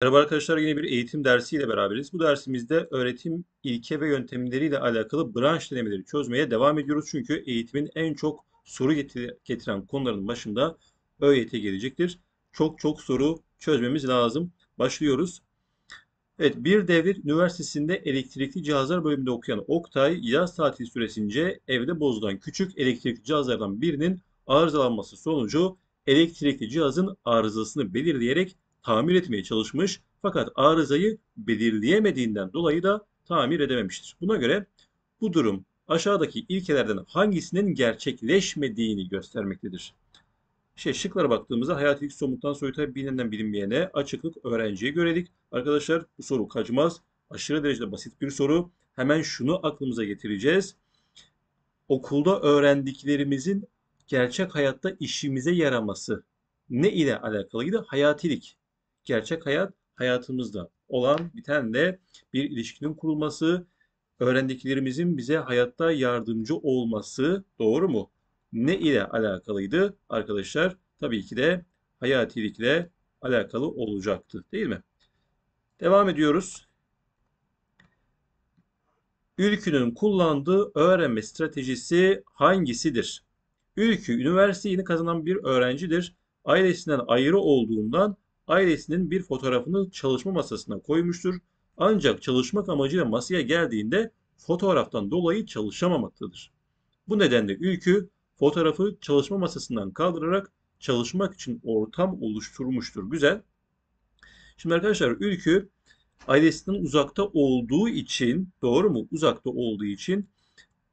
Merhaba arkadaşlar yine bir eğitim dersiyle beraberiz. Bu dersimizde öğretim ilke ve yöntemleriyle alakalı branş denemeleri çözmeye devam ediyoruz. Çünkü eğitimin en çok soru getiren konuların başında ÖYT gelecektir. Çok çok soru çözmemiz lazım. Başlıyoruz. Evet bir devir üniversitesinde elektrikli cihazlar bölümünde okuyan Oktay yaz tatili süresince evde bozulan küçük elektrikli cihazlardan birinin arızalanması sonucu elektrikli cihazın arızasını belirleyerek tamir etmeye çalışmış fakat arızayı belirleyemediğinden dolayı da tamir edememiştir. Buna göre bu durum aşağıdaki ilkelerden hangisinin gerçekleşmediğini göstermektedir. Şey, şıklara baktığımızda hayatilik somuttan soyuta bilinenden bilinmeyene açıklık öğrenciye görelik. Arkadaşlar bu soru kaçmaz. Aşırı derecede basit bir soru. Hemen şunu aklımıza getireceğiz. Okulda öğrendiklerimizin gerçek hayatta işimize yaraması ne ile alakalıydı? Hayatilik gerçek hayat hayatımızda olan biten de bir ilişkinin kurulması, öğrendiklerimizin bize hayatta yardımcı olması doğru mu? Ne ile alakalıydı arkadaşlar? Tabii ki de hayatilikle alakalı olacaktı değil mi? Devam ediyoruz. Ülkünün kullandığı öğrenme stratejisi hangisidir? Ülkü üniversiteyi kazanan bir öğrencidir. Ailesinden ayrı olduğundan ailesinin bir fotoğrafını çalışma masasına koymuştur. Ancak çalışmak amacıyla masaya geldiğinde fotoğraftan dolayı çalışamamaktadır. Bu nedenle ülkü fotoğrafı çalışma masasından kaldırarak çalışmak için ortam oluşturmuştur. Güzel. Şimdi arkadaşlar ülkü ailesinin uzakta olduğu için doğru mu? Uzakta olduğu için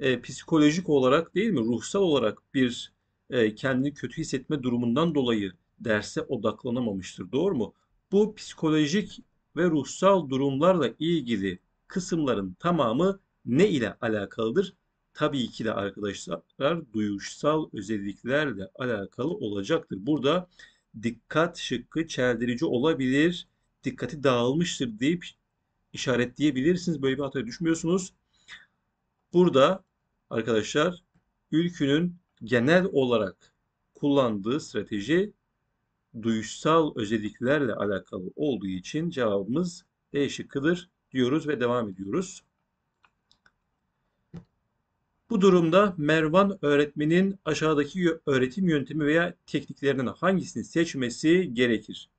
e, psikolojik olarak değil mi ruhsal olarak bir e, kendini kötü hissetme durumundan dolayı derse odaklanamamıştır. Doğru mu? Bu psikolojik ve ruhsal durumlarla ilgili kısımların tamamı ne ile alakalıdır? Tabii ki de arkadaşlar duyuşsal özelliklerle alakalı olacaktır. Burada dikkat şıkkı çeldirici olabilir, dikkati dağılmıştır deyip işaretleyebilirsiniz. Böyle bir hataya düşmüyorsunuz. Burada arkadaşlar ülkünün genel olarak kullandığı strateji duyuşsal özelliklerle alakalı olduğu için cevabımız D şıkkıdır diyoruz ve devam ediyoruz. Bu durumda Mervan öğretmenin aşağıdaki öğretim yöntemi veya tekniklerinden hangisini seçmesi gerekir?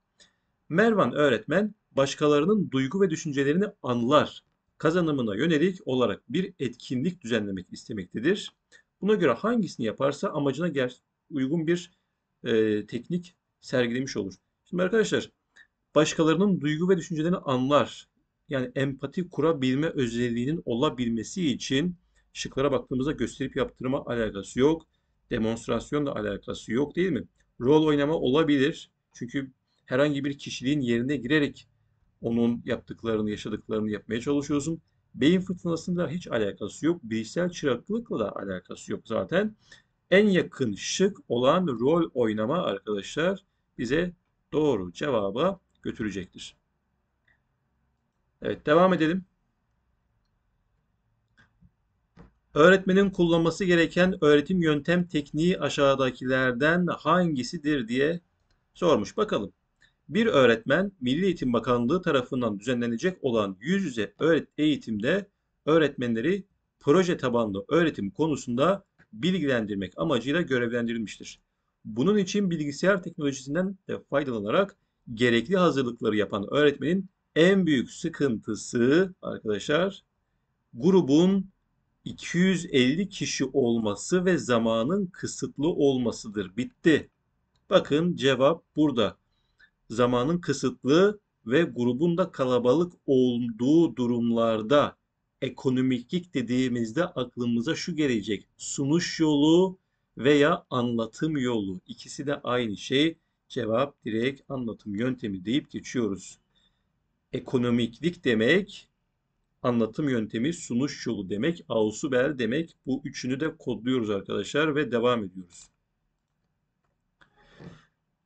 Mervan öğretmen başkalarının duygu ve düşüncelerini anlar kazanımına yönelik olarak bir etkinlik düzenlemek istemektedir. Buna göre hangisini yaparsa amacına uygun bir e, teknik sergilemiş olur. Şimdi arkadaşlar başkalarının duygu ve düşüncelerini anlar. Yani empati kurabilme özelliğinin olabilmesi için şıklara baktığımızda gösterip yaptırma alakası yok. Demonstrasyonla alakası yok değil mi? Rol oynama olabilir. Çünkü herhangi bir kişiliğin yerine girerek onun yaptıklarını, yaşadıklarını yapmaya çalışıyorsun. Beyin fırtınasında hiç alakası yok. Bilişsel çıraklılıkla da alakası yok zaten. En yakın şık olan rol oynama arkadaşlar bize doğru cevaba götürecektir. Evet devam edelim. Öğretmenin kullanması gereken öğretim yöntem tekniği aşağıdakilerden hangisidir diye sormuş. Bakalım. Bir öğretmen Milli Eğitim Bakanlığı tarafından düzenlenecek olan yüz yüze eğitimde öğretmenleri proje tabanlı öğretim konusunda bilgilendirmek amacıyla görevlendirilmiştir. Bunun için bilgisayar teknolojisinden de faydalanarak gerekli hazırlıkları yapan öğretmenin en büyük sıkıntısı arkadaşlar grubun 250 kişi olması ve zamanın kısıtlı olmasıdır. Bitti. Bakın cevap burada. Zamanın kısıtlı ve grubun da kalabalık olduğu durumlarda ekonomiklik dediğimizde aklımıza şu gelecek. Sunuş yolu veya anlatım yolu. İkisi de aynı şey. Cevap direkt anlatım yöntemi deyip geçiyoruz. Ekonomiklik demek, anlatım yöntemi, sunuş yolu demek, ausubel demek. Bu üçünü de kodluyoruz arkadaşlar ve devam ediyoruz.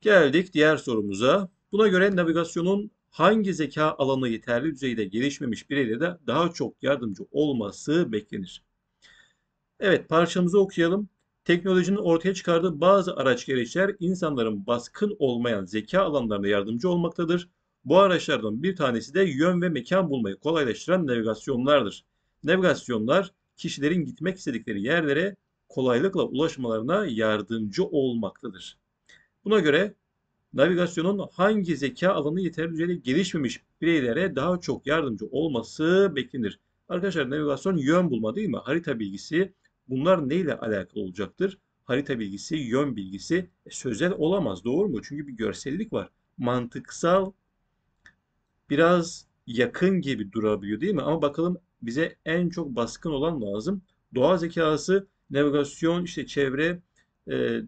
Geldik diğer sorumuza. Buna göre navigasyonun hangi zeka alanı yeterli düzeyde gelişmemiş bireyle de daha çok yardımcı olması beklenir. Evet parçamızı okuyalım. Teknolojinin ortaya çıkardığı bazı araç gereçler insanların baskın olmayan zeka alanlarına yardımcı olmaktadır. Bu araçlardan bir tanesi de yön ve mekan bulmayı kolaylaştıran navigasyonlardır. Navigasyonlar kişilerin gitmek istedikleri yerlere kolaylıkla ulaşmalarına yardımcı olmaktadır. Buna göre navigasyonun hangi zeka alanı yeterli düzeyde gelişmemiş bireylere daha çok yardımcı olması beklenir. Arkadaşlar navigasyon yön bulma değil mi? Harita bilgisi, Bunlar neyle alakalı olacaktır? Harita bilgisi, yön bilgisi e, sözel olamaz. Doğru mu? Çünkü bir görsellik var. Mantıksal biraz yakın gibi durabiliyor değil mi? Ama bakalım bize en çok baskın olan lazım. Doğa zekası, navigasyon, işte çevre, e,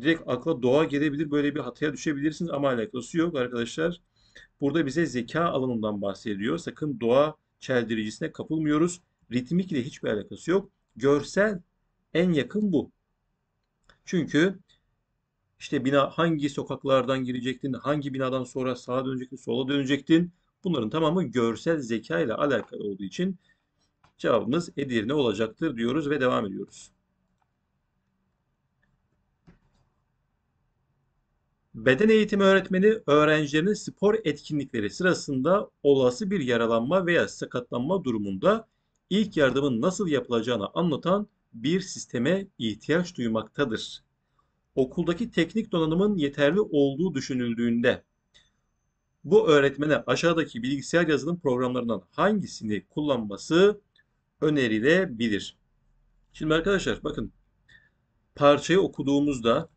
direkt akla doğa gelebilir. Böyle bir hataya düşebilirsiniz ama alakası yok arkadaşlar. Burada bize zeka alanından bahsediyor. Sakın doğa çeldiricisine kapılmıyoruz. Ritmik ile hiçbir alakası yok görsel en yakın bu. Çünkü işte bina hangi sokaklardan girecektin, hangi binadan sonra sağa dönecektin, sola dönecektin. Bunların tamamı görsel zeka ile alakalı olduğu için cevabımız Edirne olacaktır diyoruz ve devam ediyoruz. Beden eğitimi öğretmeni öğrencilerinin spor etkinlikleri sırasında olası bir yaralanma veya sakatlanma durumunda ilk yardımın nasıl yapılacağını anlatan bir sisteme ihtiyaç duymaktadır. Okuldaki teknik donanımın yeterli olduğu düşünüldüğünde bu öğretmene aşağıdaki bilgisayar yazılım programlarından hangisini kullanması önerilebilir? Şimdi arkadaşlar bakın parçayı okuduğumuzda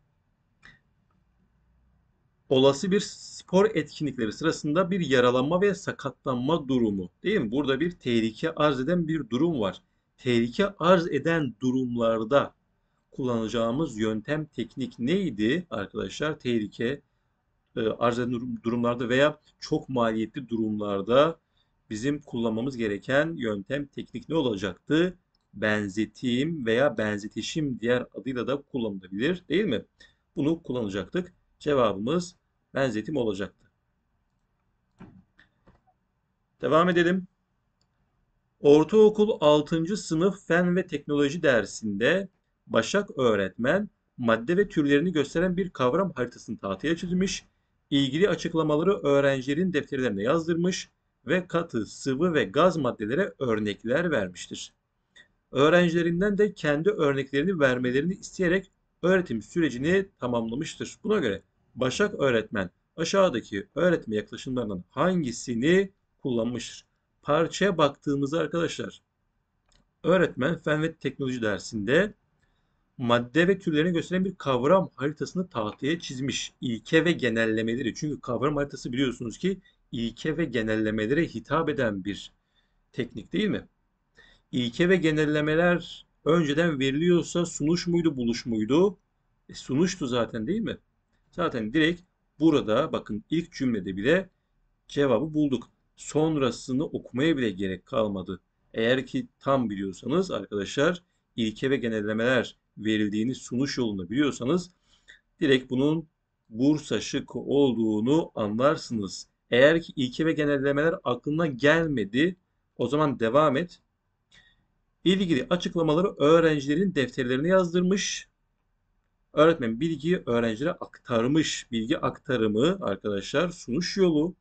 olası bir spor etkinlikleri sırasında bir yaralanma ve sakatlanma durumu. Değil mi? Burada bir tehlike arz eden bir durum var. Tehlike arz eden durumlarda kullanacağımız yöntem, teknik neydi arkadaşlar? Tehlike e, arz eden durumlarda veya çok maliyetli durumlarda bizim kullanmamız gereken yöntem, teknik ne olacaktı? Benzetim veya benzetişim diğer adıyla da kullanılabilir değil mi? Bunu kullanacaktık. Cevabımız benzetim olacaktı. Devam edelim. Ortaokul 6. sınıf fen ve teknoloji dersinde Başak öğretmen madde ve türlerini gösteren bir kavram haritasını tahtaya çizmiş, ilgili açıklamaları öğrencilerin defterlerine yazdırmış ve katı, sıvı ve gaz maddelere örnekler vermiştir. Öğrencilerinden de kendi örneklerini vermelerini isteyerek öğretim sürecini tamamlamıştır. Buna göre Başak öğretmen aşağıdaki öğretme yaklaşımlarından hangisini kullanmıştır? Parçaya baktığımızda arkadaşlar öğretmen fen ve teknoloji dersinde madde ve türlerini gösteren bir kavram haritasını tahtaya çizmiş. İlke ve genellemeleri. Çünkü kavram haritası biliyorsunuz ki ilke ve genellemelere hitap eden bir teknik değil mi? İlke ve genellemeler önceden veriliyorsa sunuş muydu buluş muydu? E, sunuştu zaten değil mi? Zaten direkt burada bakın ilk cümlede bile cevabı bulduk. Sonrasını okumaya bile gerek kalmadı. Eğer ki tam biliyorsanız arkadaşlar ilke ve genellemeler verildiğini sunuş yolunda biliyorsanız direkt bunun Bursa şıkkı olduğunu anlarsınız. Eğer ki ilke ve genellemeler aklına gelmedi o zaman devam et ilgili açıklamaları öğrencilerin defterlerine yazdırmış. Öğretmen bilgiyi öğrencilere aktarmış. Bilgi aktarımı arkadaşlar sunuş yolu.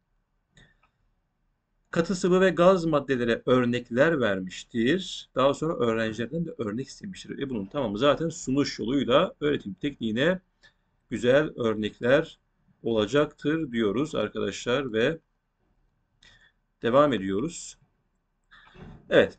Katı sıvı ve gaz maddelere örnekler vermiştir. Daha sonra öğrencilerden de örnek istemiştir. E bunun tamamı zaten sunuş yoluyla öğretim tekniğine güzel örnekler olacaktır diyoruz arkadaşlar ve devam ediyoruz. Evet.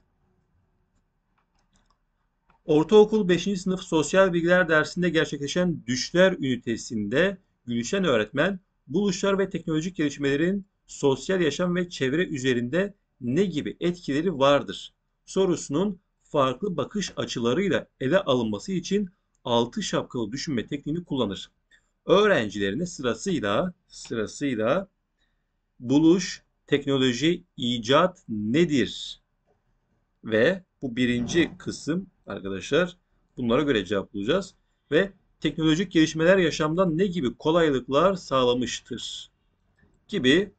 Ortaokul 5. sınıf sosyal bilgiler dersinde gerçekleşen düşler ünitesinde gülüşen öğretmen buluşlar ve teknolojik gelişmelerin sosyal yaşam ve çevre üzerinde ne gibi etkileri vardır sorusunun farklı bakış açılarıyla ele alınması için altı şapkalı düşünme tekniğini kullanır. Öğrencilerine sırasıyla sırasıyla buluş, teknoloji, icat nedir ve bu birinci kısım arkadaşlar. Bunlara göre cevap bulacağız. Ve teknolojik gelişmeler yaşamda ne gibi kolaylıklar sağlamıştır gibi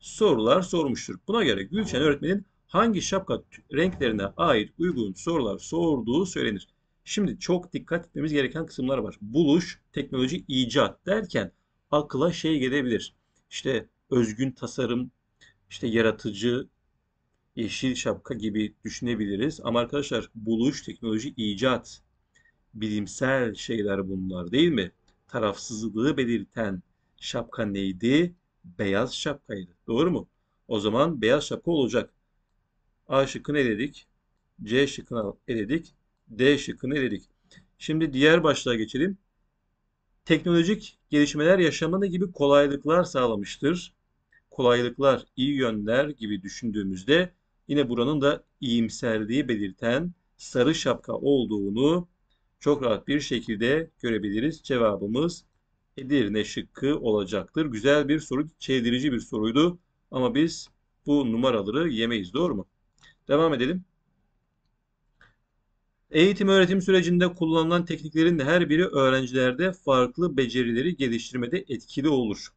sorular sormuştur. Buna göre Gülşen öğretmenin hangi şapka renklerine ait uygun sorular sorduğu söylenir. Şimdi çok dikkat etmemiz gereken kısımlar var. Buluş, teknoloji, icat derken akla şey gelebilir. İşte özgün tasarım, işte yaratıcı yeşil şapka gibi düşünebiliriz. Ama arkadaşlar buluş, teknoloji, icat, bilimsel şeyler bunlar değil mi? Tarafsızlığı belirten şapka neydi? Beyaz şapkaydı. Doğru mu? O zaman beyaz şapka olacak. A şıkkını eledik. C şıkkını eledik. D şıkkını eledik. Şimdi diğer başlığa geçelim. Teknolojik gelişmeler yaşamını gibi kolaylıklar sağlamıştır. Kolaylıklar, iyi yönler gibi düşündüğümüzde yine buranın da iyimserliği belirten sarı şapka olduğunu çok rahat bir şekilde görebiliriz. Cevabımız Edirne şıkkı olacaktır. Güzel bir soru, çevirici bir soruydu ama biz bu numaraları yemeyiz doğru mu? Devam edelim. Eğitim öğretim sürecinde kullanılan tekniklerin her biri öğrencilerde farklı becerileri geliştirmede etkili olur.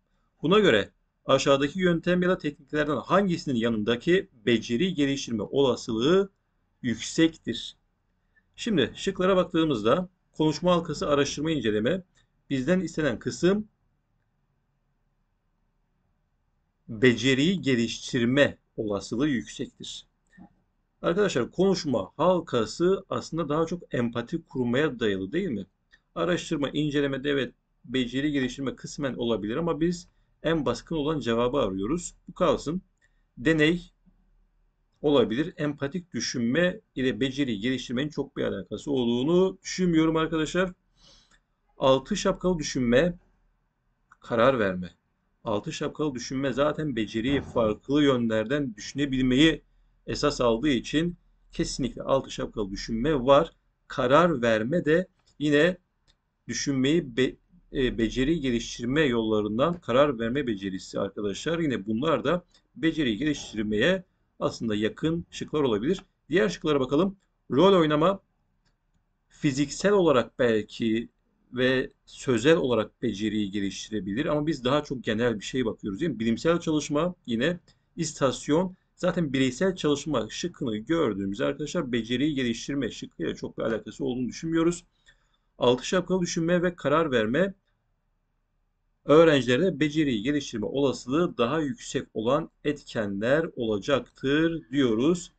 Buna göre aşağıdaki yöntem ya da tekniklerden hangisinin yanındaki beceri geliştirme olasılığı yüksektir? Şimdi şıklara baktığımızda konuşma halkası araştırma inceleme bizden istenen kısım beceriyi geliştirme olasılığı yüksektir. Arkadaşlar konuşma halkası aslında daha çok empati kurmaya dayalı değil mi? Araştırma, incelemede evet beceri geliştirme kısmen olabilir ama biz en baskın olan cevabı arıyoruz. Bu kalsın. Deney olabilir. Empatik düşünme ile beceri geliştirmenin çok bir alakası olduğunu düşünmüyorum arkadaşlar. Altı şapkalı düşünme, karar verme. Altı şapkalı düşünme zaten beceriyi farklı yönlerden düşünebilmeyi esas aldığı için kesinlikle altı şapkalı düşünme var. Karar verme de yine düşünmeyi be, e, beceri geliştirme yollarından karar verme becerisi arkadaşlar. Yine bunlar da beceri geliştirmeye aslında yakın şıklar olabilir. Diğer şıklara bakalım. Rol oynama fiziksel olarak belki ve sözel olarak beceriyi geliştirebilir ama biz daha çok genel bir şey bakıyoruz değil mi? Bilimsel çalışma yine istasyon zaten bireysel çalışma şıkkını gördüğümüz arkadaşlar beceriyi geliştirme şıkkıyla çok bir alakası olduğunu düşünmüyoruz. Altı şapkalı düşünme ve karar verme öğrencilerde beceriyi geliştirme olasılığı daha yüksek olan etkenler olacaktır diyoruz.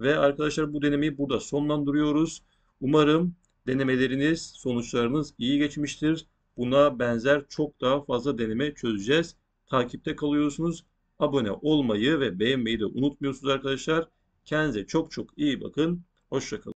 Ve arkadaşlar bu denemeyi burada sonlandırıyoruz. Umarım denemeleriniz, sonuçlarınız iyi geçmiştir. Buna benzer çok daha fazla deneme çözeceğiz. Takipte kalıyorsunuz. Abone olmayı ve beğenmeyi de unutmuyorsunuz arkadaşlar. Kendinize çok çok iyi bakın. Hoşçakalın.